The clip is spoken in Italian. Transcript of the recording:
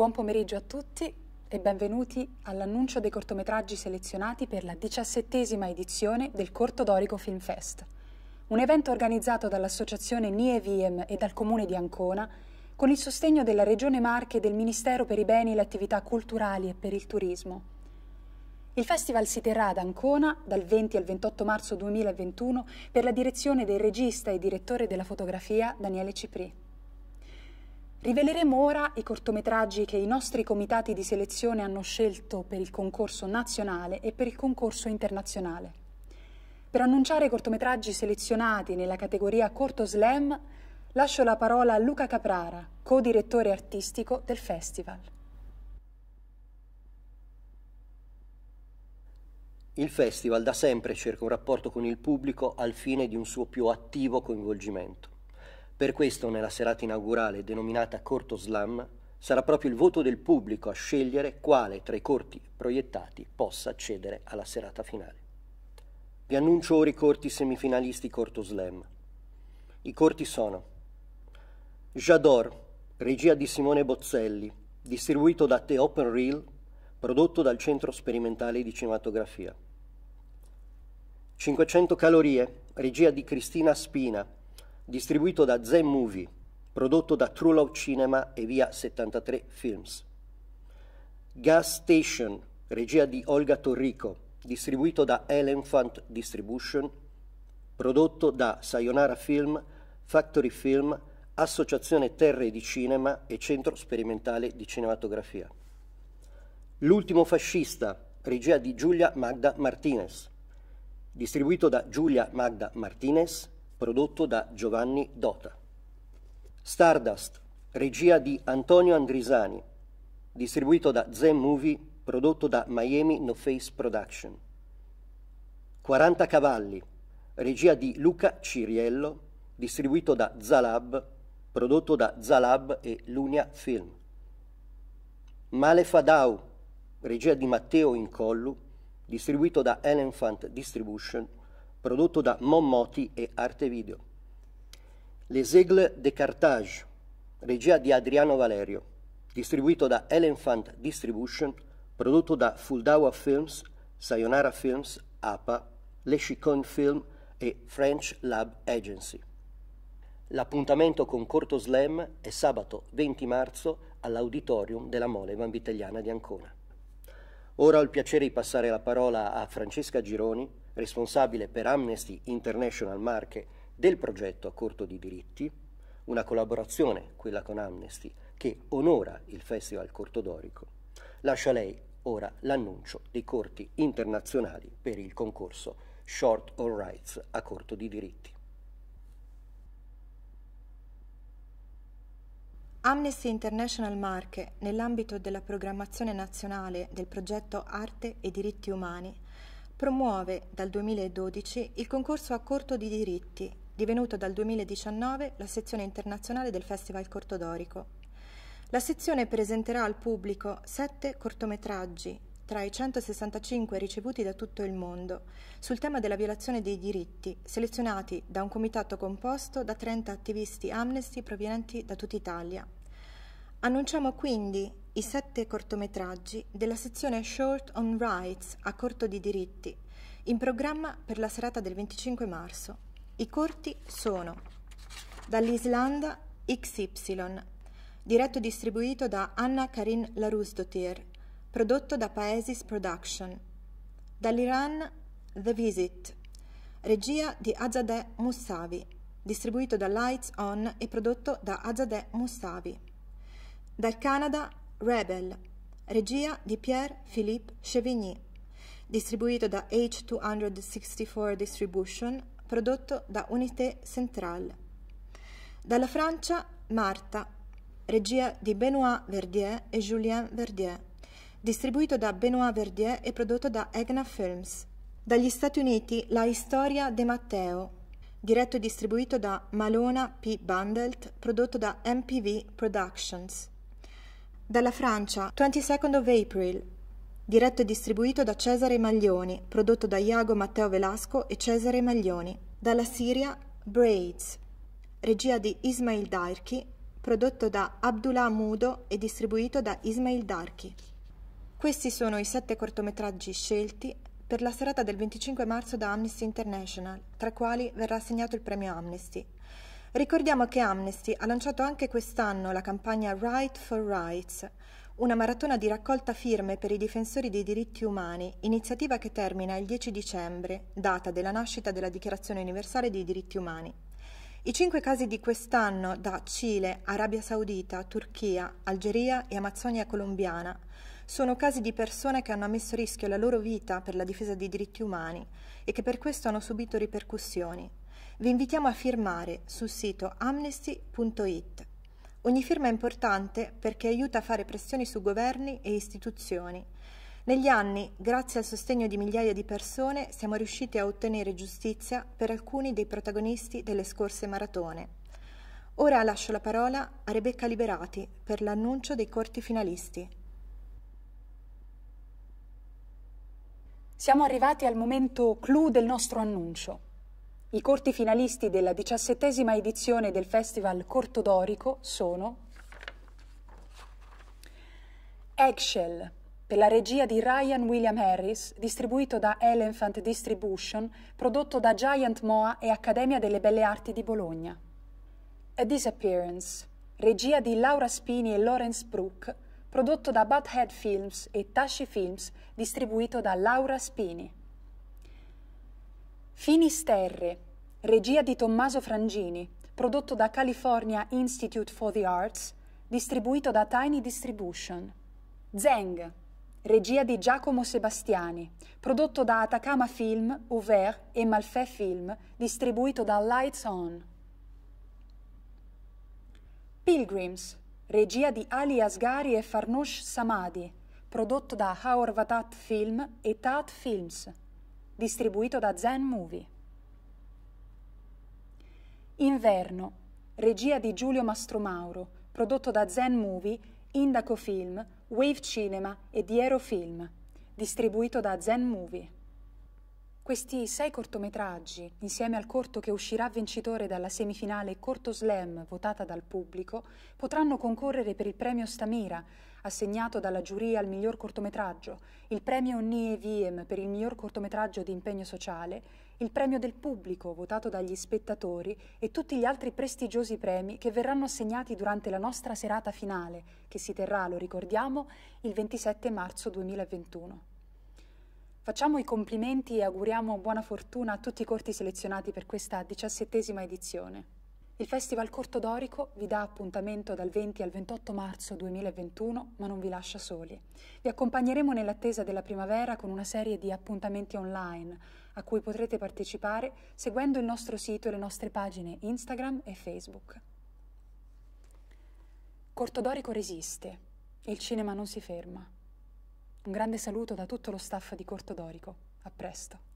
Buon pomeriggio a tutti e benvenuti all'annuncio dei cortometraggi selezionati per la diciassettesima edizione del Corto Dorico Film Fest, un evento organizzato dall'associazione NIEVIEM e dal comune di Ancona con il sostegno della Regione Marche e del Ministero per i beni e le attività culturali e per il turismo. Il festival si terrà ad Ancona dal 20 al 28 marzo 2021 per la direzione del regista e direttore della fotografia Daniele Cipri. Riveleremo ora i cortometraggi che i nostri comitati di selezione hanno scelto per il concorso nazionale e per il concorso internazionale. Per annunciare i cortometraggi selezionati nella categoria Corto Slam, lascio la parola a Luca Caprara, co-direttore artistico del festival. Il festival da sempre cerca un rapporto con il pubblico al fine di un suo più attivo coinvolgimento. Per questo nella serata inaugurale denominata Corto Slam sarà proprio il voto del pubblico a scegliere quale tra i corti proiettati possa accedere alla serata finale. Vi annuncio ora i corti semifinalisti Corto Slam. I corti sono J'adore, regia di Simone Bozzelli, distribuito da The Open Reel, prodotto dal Centro Sperimentale di Cinematografia. 500 calorie, regia di Cristina Spina, distribuito da Zen Movie, prodotto da True Love Cinema e via 73 Films. Gas Station, regia di Olga Torrico, distribuito da Elephant Distribution, prodotto da Sayonara Film, Factory Film, Associazione Terre di Cinema e Centro Sperimentale di Cinematografia. L'ultimo fascista, regia di Giulia Magda Martinez, distribuito da Giulia Magda Martinez prodotto da Giovanni Dota. Stardust, regia di Antonio Andrisani, distribuito da Zen Movie, prodotto da Miami No Face Production. 40 cavalli, regia di Luca Ciriello, distribuito da Zalab, prodotto da Zalab e Lunia Film. Male Fadau, regia di Matteo Incollu, distribuito da Elephant Distribution prodotto da Mommoti e Arte Video. Les Aigles de Carthage, regia di Adriano Valerio, distribuito da Elephant Distribution, prodotto da Fuldawa Films, Sayonara Films, APA, Le Chicon Film e French Lab Agency. L'appuntamento con Corto Slam è sabato 20 marzo all'Auditorium della Mole Vanvitelliana di Ancona. Ora ho il piacere di passare la parola a Francesca Gironi, responsabile per Amnesty International Marche del progetto A Corto di Diritti, una collaborazione, quella con Amnesty, che onora il Festival Corto Dorico, lascia a lei ora l'annuncio dei corti internazionali per il concorso Short All Rights a Corto di Diritti. Amnesty International Marche, nell'ambito della programmazione nazionale del progetto Arte e diritti umani, promuove dal 2012 il concorso a corto di diritti, divenuto dal 2019 la sezione internazionale del Festival Corto Dorico. La sezione presenterà al pubblico sette cortometraggi tra i 165 ricevuti da tutto il mondo sul tema della violazione dei diritti, selezionati da un comitato composto da 30 attivisti Amnesty provenienti da tutta Italia. Annunciamo quindi i sette cortometraggi della sezione Short on Rights a corto di diritti, in programma per la serata del 25 marzo. I corti sono dall'Islanda XY, diretto e distribuito da Anna Karin Larousdotir, prodotto da Paesis Production, dall'Iran The Visit, regia di Azadeh Moussavi, distribuito da Lights On e prodotto da Azadeh Moussavi, dal Canada Rebel, regia di Pierre-Philippe Chevigny, distribuito da H264 Distribution, prodotto da Unité Centrale. Dalla Francia, Marta, regia di Benoît Verdier e Julien Verdier, distribuito da Benoît Verdier e prodotto da Egna Films. Dagli Stati Uniti, La Historia de Matteo, diretto e distribuito da Malona P. Bundelt, prodotto da MPV Productions. Dalla Francia, 22nd of April, diretto e distribuito da Cesare Maglioni, prodotto da Iago Matteo Velasco e Cesare Maglioni. Dalla Siria, Braids, regia di Ismail Darchi, prodotto da Abdullah Mudo e distribuito da Ismail Darchi. Questi sono i sette cortometraggi scelti per la serata del 25 marzo da Amnesty International, tra quali verrà assegnato il premio Amnesty, Ricordiamo che Amnesty ha lanciato anche quest'anno la campagna Right for Rights, una maratona di raccolta firme per i difensori dei diritti umani, iniziativa che termina il 10 dicembre, data della nascita della Dichiarazione universale dei diritti umani. I cinque casi di quest'anno da Cile, Arabia Saudita, Turchia, Algeria e Amazzonia colombiana sono casi di persone che hanno messo a rischio la loro vita per la difesa dei diritti umani e che per questo hanno subito ripercussioni, vi invitiamo a firmare sul sito amnesty.it. Ogni firma è importante perché aiuta a fare pressioni su governi e istituzioni. Negli anni, grazie al sostegno di migliaia di persone, siamo riusciti a ottenere giustizia per alcuni dei protagonisti delle scorse maratone. Ora lascio la parola a Rebecca Liberati per l'annuncio dei corti finalisti. Siamo arrivati al momento clou del nostro annuncio. I corti finalisti della diciassettesima edizione del Festival Corto Dorico sono Eggshell, per la regia di Ryan William Harris, distribuito da Elephant Distribution, prodotto da Giant Moa e Accademia delle Belle Arti di Bologna. A Disappearance, regia di Laura Spini e Lawrence Brooke, prodotto da Butthead Films e Tashi Films, distribuito da Laura Spini. Finisterre, regia di Tommaso Frangini, prodotto da California Institute for the Arts, distribuito da Tiny Distribution. Zeng, regia di Giacomo Sebastiani, prodotto da Atacama Film, Ouvert e Malfè Film, distribuito da Lights On. Pilgrims, regia di Ali Asghari e Farnosh Samadi, prodotto da Vatat Film e Tat Films distribuito da Zen Movie. Inverno, regia di Giulio Mastromauro, prodotto da Zen Movie, Indaco Film, Wave Cinema e Diero Film, distribuito da Zen Movie. Questi sei cortometraggi, insieme al corto che uscirà vincitore dalla semifinale Corto Slam votata dal pubblico, potranno concorrere per il premio Stamira, assegnato dalla giuria al miglior cortometraggio, il premio Nie Viem per il miglior cortometraggio di impegno sociale, il premio del pubblico votato dagli spettatori e tutti gli altri prestigiosi premi che verranno assegnati durante la nostra serata finale, che si terrà, lo ricordiamo, il 27 marzo 2021. Facciamo i complimenti e auguriamo buona fortuna a tutti i corti selezionati per questa diciassettesima edizione. Il Festival Corto Dorico vi dà appuntamento dal 20 al 28 marzo 2021, ma non vi lascia soli. Vi accompagneremo nell'attesa della primavera con una serie di appuntamenti online a cui potrete partecipare seguendo il nostro sito e le nostre pagine Instagram e Facebook. Corto Dorico resiste. Il cinema non si ferma. Un grande saluto da tutto lo staff di Corto Dorico. A presto.